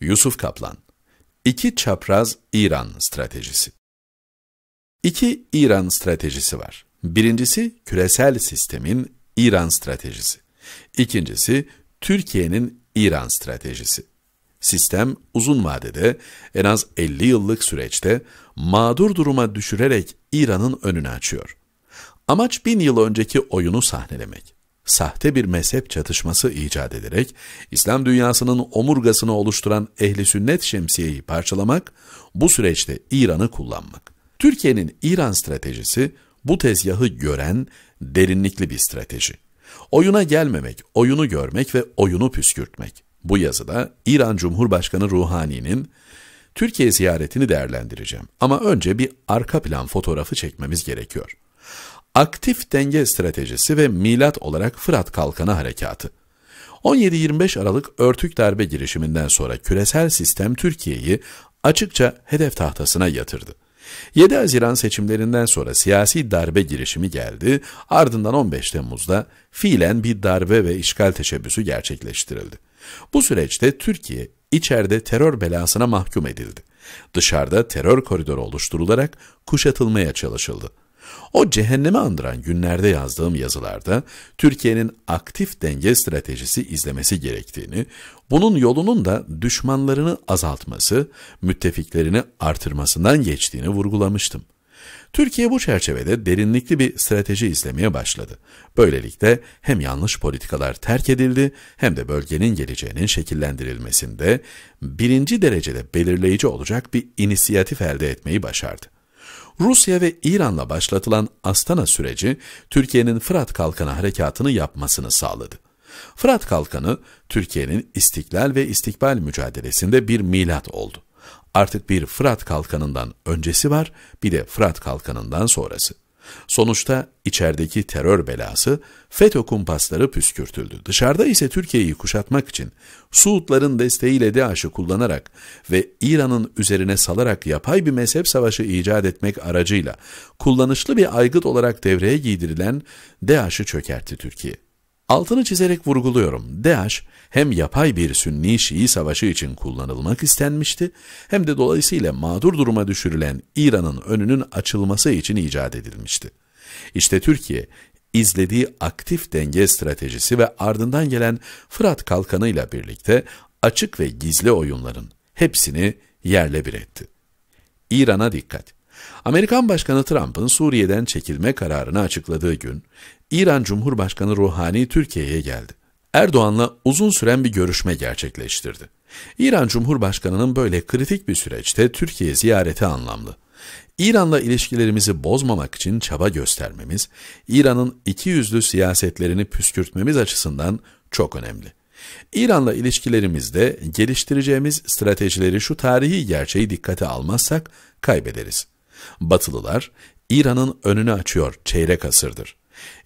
Yusuf Kaplan İki Çapraz İran Stratejisi İki İran stratejisi var. Birincisi küresel sistemin İran stratejisi. İkincisi Türkiye'nin İran stratejisi. Sistem uzun vadede en az 50 yıllık süreçte mağdur duruma düşürerek İran'ın önünü açıyor. Amaç bin yıl önceki oyunu sahnelemek sahte bir mezhep çatışması icat ederek İslam dünyasının omurgasını oluşturan ehli sünnet şemsiyeyi parçalamak, bu süreçte İran'ı kullanmak. Türkiye'nin İran stratejisi bu tezgahı gören derinlikli bir strateji. Oyuna gelmemek, oyunu görmek ve oyunu püskürtmek. Bu yazıda İran Cumhurbaşkanı Ruhani'nin Türkiye ziyaretini değerlendireceğim ama önce bir arka plan fotoğrafı çekmemiz gerekiyor aktif denge stratejisi ve milat olarak Fırat Kalkanı Harekatı. 17-25 Aralık örtük darbe girişiminden sonra küresel sistem Türkiye'yi açıkça hedef tahtasına yatırdı. 7 Haziran seçimlerinden sonra siyasi darbe girişimi geldi, ardından 15 Temmuz'da fiilen bir darbe ve işgal teşebbüsü gerçekleştirildi. Bu süreçte Türkiye içeride terör belasına mahkum edildi. Dışarıda terör koridoru oluşturularak kuşatılmaya çalışıldı. O cehenneme andıran günlerde yazdığım yazılarda Türkiye'nin aktif denge stratejisi izlemesi gerektiğini, bunun yolunun da düşmanlarını azaltması, müttefiklerini artırmasından geçtiğini vurgulamıştım. Türkiye bu çerçevede derinlikli bir strateji izlemeye başladı. Böylelikle hem yanlış politikalar terk edildi hem de bölgenin geleceğinin şekillendirilmesinde birinci derecede belirleyici olacak bir inisiyatif elde etmeyi başardı. Rusya ve İran'la başlatılan Astana süreci, Türkiye'nin Fırat Kalkanı harekatını yapmasını sağladı. Fırat Kalkanı, Türkiye'nin istiklal ve istikbal mücadelesinde bir milat oldu. Artık bir Fırat Kalkanı'ndan öncesi var, bir de Fırat Kalkanı'ndan sonrası. Sonuçta içerideki terör belası FETÖ kumpasları püskürtüldü. Dışarıda ise Türkiye'yi kuşatmak için Suudların desteğiyle DAEŞ'i kullanarak ve İran'ın üzerine salarak yapay bir mezhep savaşı icat etmek aracıyla kullanışlı bir aygıt olarak devreye giydirilen DAEŞ'i çökertti Türkiye. Altını çizerek vurguluyorum. DAEŞ hem yapay bir Sünni-Şii savaşı için kullanılmak istenmişti hem de dolayısıyla mağdur duruma düşürülen İran'ın önünün açılması için icat edilmişti. İşte Türkiye izlediği aktif denge stratejisi ve ardından gelen Fırat Kalkanı ile birlikte açık ve gizli oyunların hepsini yerle bir etti. İran'a dikkat. Amerikan Başkanı Trump'ın Suriye'den çekilme kararını açıkladığı gün, İran Cumhurbaşkanı Ruhani Türkiye'ye geldi. Erdoğan'la uzun süren bir görüşme gerçekleştirdi. İran Cumhurbaşkanı'nın böyle kritik bir süreçte Türkiye ziyareti anlamlı. İran'la ilişkilerimizi bozmamak için çaba göstermemiz, İran'ın iki yüzlü siyasetlerini püskürtmemiz açısından çok önemli. İran'la ilişkilerimizde geliştireceğimiz stratejileri şu tarihi gerçeği dikkate almazsak kaybederiz. Batılılar, İran'ın önünü açıyor çeyrek asırdır.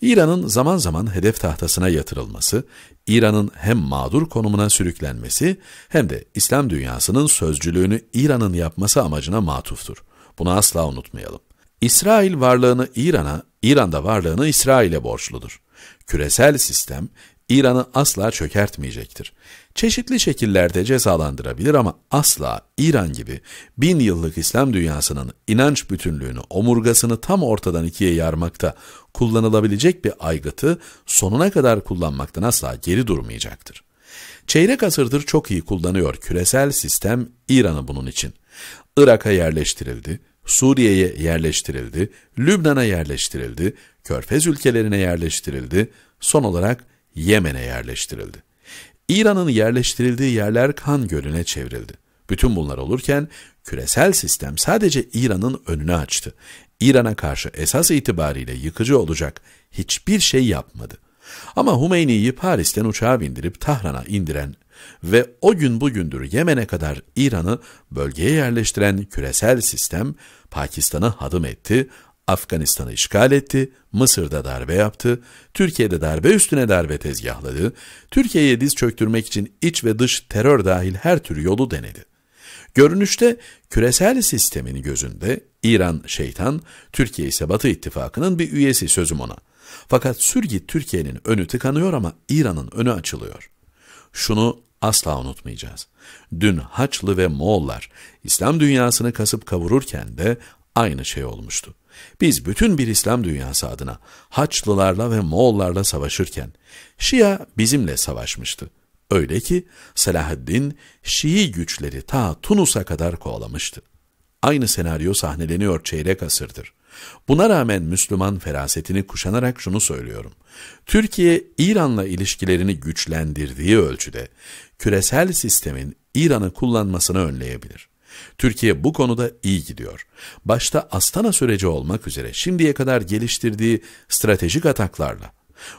İran'ın zaman zaman hedef tahtasına yatırılması, İran'ın hem mağdur konumuna sürüklenmesi hem de İslam dünyasının sözcülüğünü İran'ın yapması amacına matuftur. Bunu asla unutmayalım. İsrail varlığını İran'a, İran'da varlığını İsrail'e borçludur. Küresel sistem, İran'ı asla çökertmeyecektir. Çeşitli şekillerde cezalandırabilir ama asla İran gibi bin yıllık İslam dünyasının inanç bütünlüğünü, omurgasını tam ortadan ikiye yarmakta kullanılabilecek bir aygıtı sonuna kadar kullanmaktan asla geri durmayacaktır. Çeyrek asırdır çok iyi kullanıyor küresel sistem İran'ı bunun için. Irak'a yerleştirildi, Suriye'ye yerleştirildi, Lübnan'a yerleştirildi, Körfez ülkelerine yerleştirildi, son olarak Yemen'e yerleştirildi. İran'ın yerleştirildiği yerler kan gölüne çevrildi. Bütün bunlar olurken küresel sistem sadece İran'ın önünü açtı. İran'a karşı esas itibariyle yıkıcı olacak hiçbir şey yapmadı. Ama Hümeyni'yi Paris'ten uçağa bindirip Tahran'a indiren ve o gün bugündür Yemen'e kadar İran'ı bölgeye yerleştiren küresel sistem Pakistan'ı hadım etti Afganistan'ı işgal etti, Mısır'da darbe yaptı, Türkiye'de darbe üstüne darbe tezgahladı, Türkiye'ye diz çöktürmek için iç ve dış terör dahil her türlü yolu denedi. Görünüşte küresel sistemin gözünde İran şeytan, Türkiye ise Batı ittifakının bir üyesi sözüm ona. Fakat sürgit Türkiye'nin önü tıkanıyor ama İran'ın önü açılıyor. Şunu asla unutmayacağız. Dün Haçlı ve Moğollar İslam dünyasını kasıp kavururken de aynı şey olmuştu. Biz bütün bir İslam dünyası adına Haçlılarla ve Moğollarla savaşırken Şia bizimle savaşmıştı. Öyle ki Selahaddin Şii güçleri ta Tunus'a kadar kovalamıştı. Aynı senaryo sahneleniyor çeyrek asırdır. Buna rağmen Müslüman ferasetini kuşanarak şunu söylüyorum. Türkiye, İran'la ilişkilerini güçlendirdiği ölçüde küresel sistemin İran'ı kullanmasını önleyebilir. Türkiye bu konuda iyi gidiyor. Başta Astana süreci olmak üzere şimdiye kadar geliştirdiği stratejik ataklarla,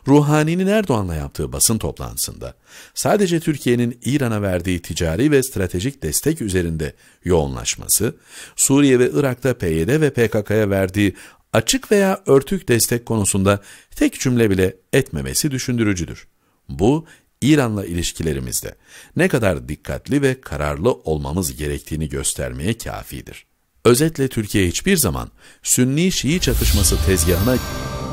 Ruhani'nin Erdoğan'la yaptığı basın toplantısında sadece Türkiye'nin İran'a verdiği ticari ve stratejik destek üzerinde yoğunlaşması, Suriye ve Irak'ta PYD ve PKK'ya verdiği açık veya örtük destek konusunda tek cümle bile etmemesi düşündürücüdür. Bu İran'la ilişkilerimizde ne kadar dikkatli ve kararlı olmamız gerektiğini göstermeye kafidir. Özetle Türkiye hiçbir zaman Sünni-Şii çatışması tezgahına